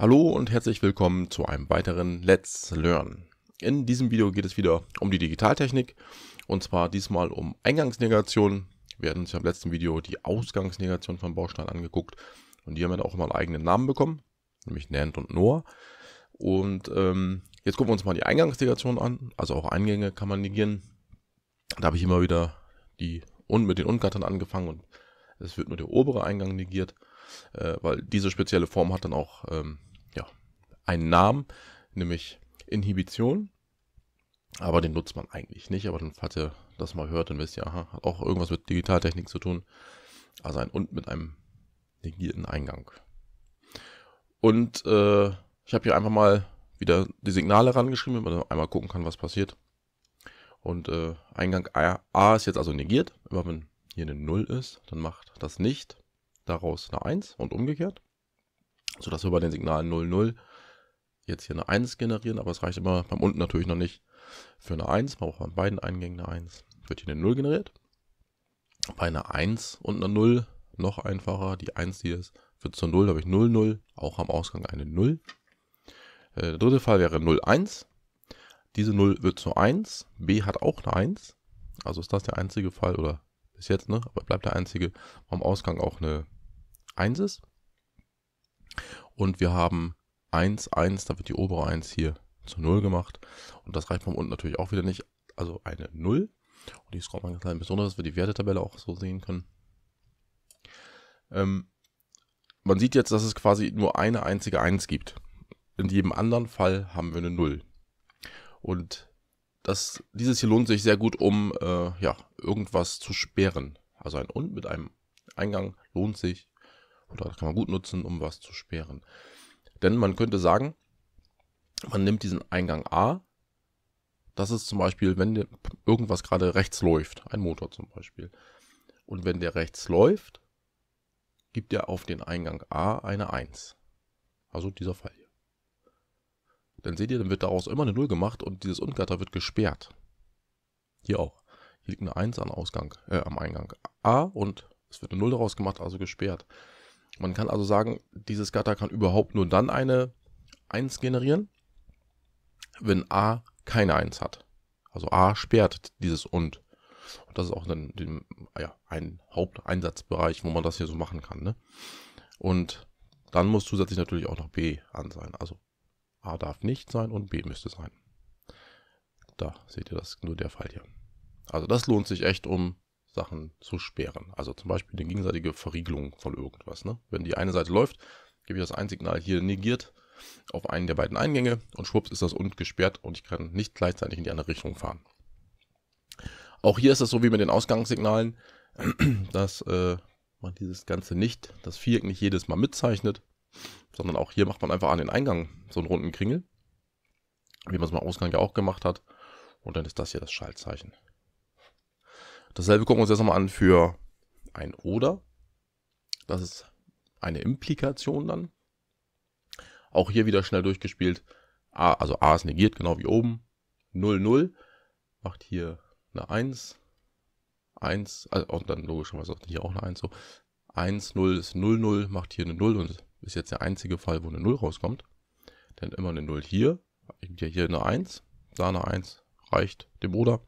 Hallo und herzlich willkommen zu einem weiteren Let's Learn. In diesem Video geht es wieder um die Digitaltechnik und zwar diesmal um Eingangsnegation. Wir hatten uns ja im letzten Video die Ausgangsnegation von Baustein angeguckt und die haben dann auch mal einen eigenen Namen bekommen, nämlich Nand und Noah. Und ähm, jetzt gucken wir uns mal die Eingangsnegation an, also auch Eingänge kann man negieren. Da habe ich immer wieder die und mit den Ungattern angefangen und es wird nur der obere Eingang negiert, äh, weil diese spezielle Form hat dann auch ähm, einen Namen, nämlich Inhibition. Aber den nutzt man eigentlich nicht. Aber dann, falls ihr das mal hört, dann wisst ihr, aha, hat auch irgendwas mit Digitaltechnik zu tun. Also ein und mit einem negierten Eingang. Und äh, ich habe hier einfach mal wieder die Signale rangeschrieben, damit man einmal gucken kann, was passiert. Und äh, Eingang A, A ist jetzt also negiert. Immer wenn hier eine 0 ist, dann macht das nicht daraus eine 1 und umgekehrt. Sodass wir bei den Signalen 0, 0 jetzt hier eine 1 generieren, aber es reicht immer beim unten natürlich noch nicht für eine 1. Man braucht bei beiden Eingängen eine 1. Wird hier eine 0 generiert. Bei einer 1 und einer 0 noch einfacher. Die 1, die ist, wird zur 0, da habe ich 0, 0. Auch am Ausgang eine 0. Äh, der dritte Fall wäre 0, 1. Diese 0 wird zur 1. B hat auch eine 1. Also ist das der einzige Fall, oder bis jetzt, ne? Aber bleibt der einzige, am Ausgang auch eine 1 ist. Und wir haben 1, 1, da wird die obere 1 hier zu 0 gemacht. Und das reicht von unten natürlich auch wieder nicht. Also eine 0. Und die scrollt man ein bisschen runter, dass wir die Wertetabelle auch so sehen können. Ähm, man sieht jetzt, dass es quasi nur eine einzige 1 gibt. In jedem anderen Fall haben wir eine 0. Und das, dieses hier lohnt sich sehr gut, um äh, ja, irgendwas zu sperren. Also ein Und mit einem Eingang lohnt sich, oder kann man gut nutzen, um was zu sperren. Denn man könnte sagen, man nimmt diesen Eingang A. Das ist zum Beispiel, wenn irgendwas gerade rechts läuft, ein Motor zum Beispiel. Und wenn der rechts läuft, gibt er auf den Eingang A eine 1. Also dieser Fall hier. Dann seht ihr, dann wird daraus immer eine 0 gemacht und dieses Ungatter wird gesperrt. Hier auch. Hier liegt eine 1 am, Ausgang, äh, am Eingang A und es wird eine 0 daraus gemacht, also gesperrt. Man kann also sagen, dieses Gatter kann überhaupt nur dann eine 1 generieren, wenn A keine 1 hat. Also A sperrt dieses und. Und das ist auch dann den, ja, ein Haupteinsatzbereich, wo man das hier so machen kann. Ne? Und dann muss zusätzlich natürlich auch noch B an sein. Also A darf nicht sein und B müsste sein. Da seht ihr das, nur der Fall hier. Also das lohnt sich echt, um Sachen zu sperren. Also zum Beispiel die gegenseitige Verriegelung von irgendwas. Ne? Wenn die eine Seite läuft, gebe ich das Einsignal hier negiert auf einen der beiden Eingänge und schwupps ist das und gesperrt und ich kann nicht gleichzeitig in die andere Richtung fahren. Auch hier ist es so wie mit den Ausgangssignalen, dass äh, man dieses Ganze nicht, das Viereck nicht jedes Mal mitzeichnet, sondern auch hier macht man einfach an den Eingang so einen runden Kringel, wie man es mal Ausgang ja auch gemacht hat. Und dann ist das hier das Schaltzeichen. Dasselbe gucken wir uns jetzt nochmal an für ein oder. Das ist eine Implikation dann. Auch hier wieder schnell durchgespielt. A, also A ist negiert, genau wie oben. 0, 0. Macht hier eine 1. 1, also und dann logischerweise auch hier auch eine 1. So. 1, 0 ist 0, 0, macht hier eine 0 und ist jetzt der einzige Fall, wo eine 0 rauskommt. Denn immer eine 0 hier, hier eine 1, da eine 1 reicht dem Oder.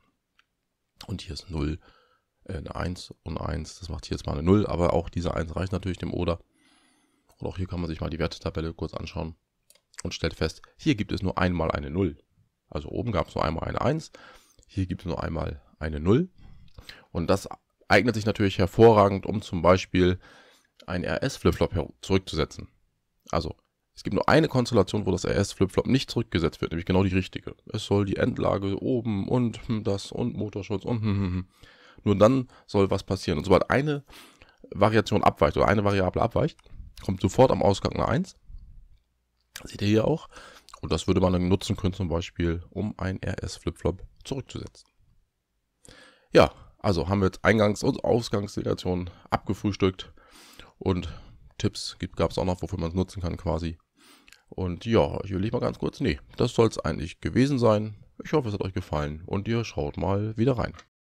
Und hier ist 0, äh, eine 1 und 1. Das macht hier jetzt mal eine 0, aber auch diese 1 reicht natürlich dem Oder. Und auch hier kann man sich mal die Wertetabelle kurz anschauen und stellt fest, hier gibt es nur einmal eine 0. Also oben gab es nur einmal eine 1, hier gibt es nur einmal eine 0. Und das eignet sich natürlich hervorragend, um zum Beispiel ein RS-Flipflop zurückzusetzen. Also es gibt nur eine Konstellation, wo das RS-Flipflop nicht zurückgesetzt wird, nämlich genau die richtige. Es soll die Endlage oben und hm, das und Motorschutz und hm, hm, nur dann soll was passieren. Und sobald eine Variation abweicht oder eine Variable abweicht, kommt sofort am Ausgang eine 1. Seht ihr hier auch. Und das würde man dann nutzen können zum Beispiel, um ein RS-Flipflop zurückzusetzen. Ja, also haben wir jetzt Eingangs- und Ausgangssituationen abgefrühstückt und Tipps gab es auch noch, wofür man es nutzen kann quasi. Und ja, ich überlege mal ganz kurz. Nee, das soll es eigentlich gewesen sein. Ich hoffe, es hat euch gefallen und ihr schaut mal wieder rein.